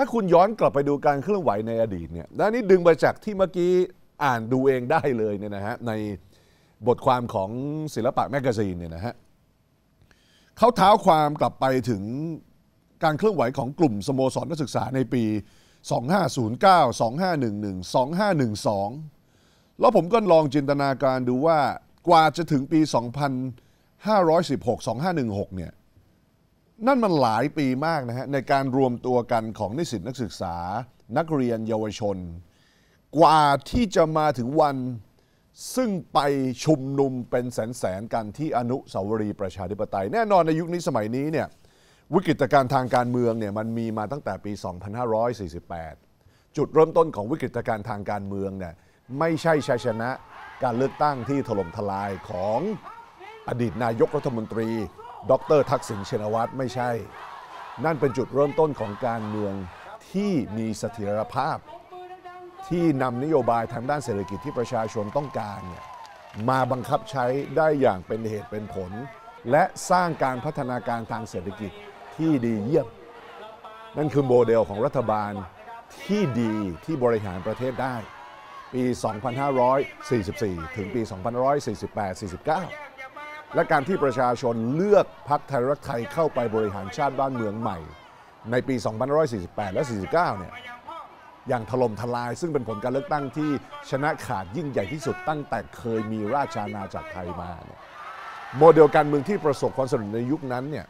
ถ้าคุณย้อนกลับไปดูการเคลื่อนไหวในอดีตเนี่ย ด้านนี้ดึงมาจากที่เมื่อกี้อ่านดูเองได้เลยเนี่ยนะฮะ ในบทความของศิลปะแมกกาซีนเนี่ยนะฮะเขาเท้าความกลับไปถึงการเคลื่อนไหวของกลุ่มสโมสรนักศึกษาในปี 2509 2511 2512 แล้วผมก็ลองจินตนาการดูว่ากว่าจะถึงปี 2516 2516 เนี่ยนั่นมันหลายปีมากนะฮะในการรวมตัวกันของนิสิตนักศึกษานักเรียนเยาวชน กว่าที่จะมาถึงวันซึ่งไปชุมนุมเป็นแสนๆกันที่อนุสาวรีย์ประชาธิปไตย แน่นอนในยุคนี้สมัยนี้เนี่ยวิกฤตการณ์ทางการเมืองเนี่ยมันมีมาตั้งแต่ปี 2548 จุดเริ่มต้นของวิกฤตการณ์ทางการเมืองเนี่ยไม่ใช่ชัยชนะการเลือกตั้งที่ถล่มทลายของอดีตนายกรัฐมนตรีดรทักษิณชินวัตรไม่ใช่ นั่นเป็นจุดเริ่มต้นของการเมืองที่มีเสถียรภาพ ที่นำนโยบายทางด้านเศรษฐกิจที่ประชาชนต้องการเนี่ยมาบังคับใช้ได้อย่างเป็นเหตุเป็นผล และสร้างการพัฒนาการทางเศรษฐกิจที่ดีเยี่ยม นั่นคือโมเดลของรัฐบาลที่ดีที่บริหารประเทศได้ ปี 2544 ถึงปี2548 49และการที่ประชาชนเลือกพรรคไทย รักไทยเข้าไปบริหารชาติบ้านเมืองใหม่ ในปี2548 และ 49 เนี่ยอย่างถล่มทลายซึ่งเป็นผลการเลือกตั้งที่ชนะขาดยิ่งใหญ่ที่สุดตั้งแต่เคยมีราชานาจักรไทยมาเนี่ยโมเดลการเมืองที่ประสบความสำเร็จในยุคนั้นเนี่ย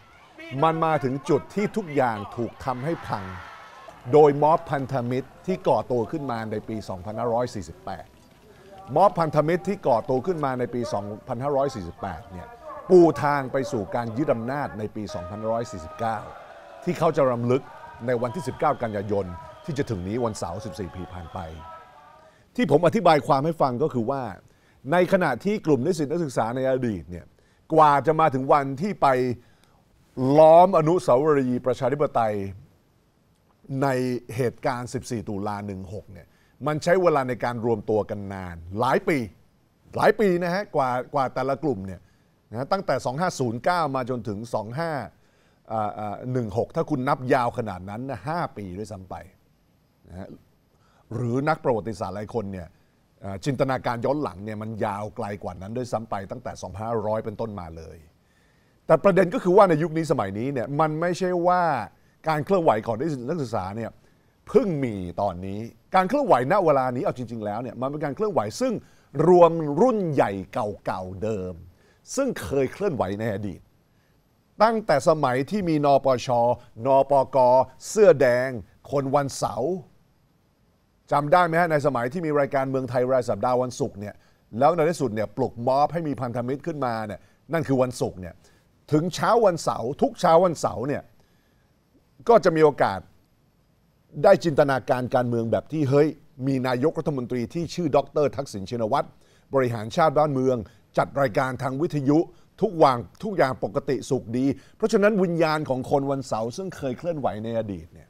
มันมาถึงจุดที่ทุกอย่างถูกทำให้พัง โดยม็อบพันธมิตรที่ก่อตัวขึ้นมาในปี 2548ม็อบพันธมิตรที่ก่อตัวขึ้นมาในปี 2548 เนี่ยปูทางไปสู่การยึดอำนาจในปี 2549 ที่เขาจะรำลึกในวันที่ 19 กันยายนที่จะถึงนี้วันเสาร์ 14 พีผ่านไป ที่ผมอธิบายความให้ฟังก็คือว่าในขณะที่กลุ่มนิสิตนักศึกษาในอดีตเนี่ยกว่าจะมาถึงวันที่ไปล้อมอนุสาวรีย์ประชาธิปไตยในเหตุการณ์ 14 ตุลา16 เนี่ยมันใช้เวลาในการรวมตัวกันนานหลายปีหลายปีนะฮะกว่ากว่าแต่ละกลุ่มเนี่ยนะตั้งแต่ 2509 มาจนถึง 2516 ถ้าคุณนับยาวขนาดนั้นนะ5 ปีด้วยซ้ำไปนะฮะหรือนักประวัติศาสตร์หลายคนเนี่ยจินตนาการย้อนหลังเนี่ยมันยาวไกลกว่านั้นด้วยซ้ำไป ตั้งแต่ 2500 เป็นต้นมาเลย แต่ประเด็นก็คือว่าในยุคนี้สมัยนี้เนี่ยมันไม่ใช่ว่าการเคลื่อนไหวของนักศึกษาเนี่ยเพิ่งมีตอนนี้การเคลื่อนไหวณเวลานี้เอาจริง ๆแล้วเนี่ยมันเป็นการเคลื่อนไหวซึ่งรวมรุ่นใหญ่เก่าๆเดิม ซึ่งเคยเคลื่อนไหวในอดีตตั้งแต่สมัยที่มีนปชนปกเสื้อแดง คนวันเสาร์จำได้ไหมฮะในสมัยที่มีรายการเมืองไทยรายสัปดาห์วันศุกร์เนี่ยแล้วในที่สุดเนี่ยปลุกม็อบให้มีพันธมิตรขึ้นมาเนี่ยนั่นคือวันศุกร์เนี่ยถึงเช้าวันเสาร์ทุกเช้าวันเสาร์เนี่ยก็จะมีโอกาสได้จินตนาการการเมืองแบบที่เฮ้ย มีนายกรัฐมนตรีที่ชื่อดรทักษิณชินวัตรบริหารชาติบ้านเมือง จัดรายการทางวิทยุทุกวางทุกอย่างปกติสุขดี เพราะฉะนั้นวิญญาณของคนวันเสาร์ซึ่งเคยเคลื่อนไหวในอดีตเนี่ย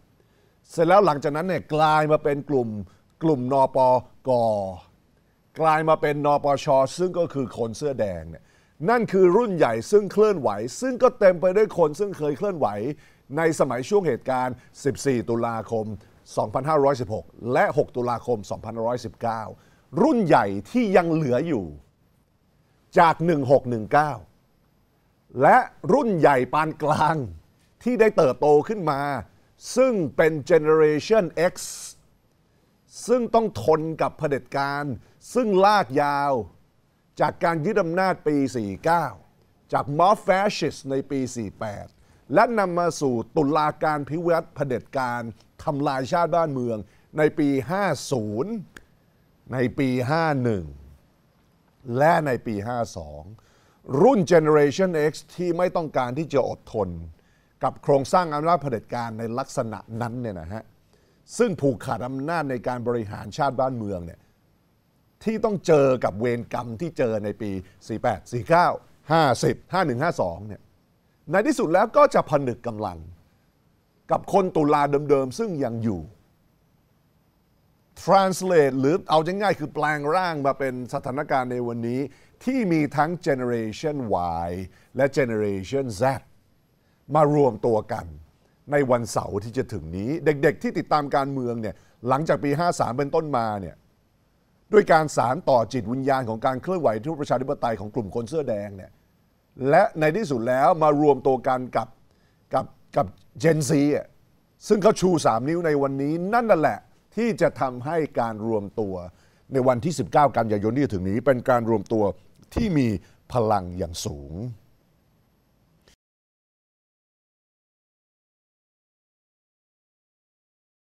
เสร็จแล้วหลังจากนั้นเนี่ยกลายมาเป็นกลุ่มกลุ่มนปก กลายมาเป็นนปช ซึ่งก็คือคนเสื้อแดงเนี่ยนั่นคือรุ่นใหญ่ซึ่งเคลื่อนไหว ซึ่งก็เต็มไปด้วยคนซึ่งเคยเคลื่อนไหวในสมัยช่วงเหตุการณ์ 14 ตุลาคม 2516 และ 6 ตุลาคม 2519 รุ่นใหญ่ที่ยังเหลืออยู่ จาก 1619 และรุ่นใหญ่ปานกลางที่ได้เติบโตขึ้นมา ซึ่งเป็น Generation X ซึ่งต้องทนกับเผด็จการ ซึ่งลากยาวจากการยึดอำนาจปี 49 จากมอฟแฟชิสในปี 48และนำมาสู่ตุลาการพิวัตรเผด็จการทำลายชาติบ้านเมืองในปี 50 ในปี 51 และในปี 52 รุ่น Generation X ที่ไม่ต้องการที่จะอดทน กับโครงสร้างอำนาจเผด็จการในลักษณะนั้นเนี่ยนะฮะ ซึ่งผูกขาดอำนาจในการบริหารชาติบ้านเมืองเนี่ยที่ต้องเจอกับเวรกรรมที่เจอในปี 48 49 50 51 52 เนี่ยในที่สุดแล้วก็จะผนึกกำลังกับคนตุลาเดิม ๆ ซึ่งยังอยู่ translate หรือเอาง่ายๆคือแปลงร่างมาเป็นสถานการณ์ในวันนี้ที่มีทั้ง generation Y และ generation Z มารวมตัวกันในวันเสาร์ที่จะถึงนี้เด็กๆที่ติดตามการเมืองเนี่ยหลังจากปี 53 เป็นต้นมาเนี่ยด้วยการสารต่อจิตวิญญาณของการเคลื่อนไหวทุกประชาธิปไตยของกลุ่มคนเสื้อแดงเนี่ยและในที่สุดแล้วมารวมตัวกันกับกับกับเจนซีซึ่งเขาชู 3 นิ้วในวันนี้ นั่นแหละ ที่จะทำให้การรวมตัวในวันที่ 19กันยายนที่ถึงนี้ เป็นการรวมตัวที่มีพลังอย่างสูง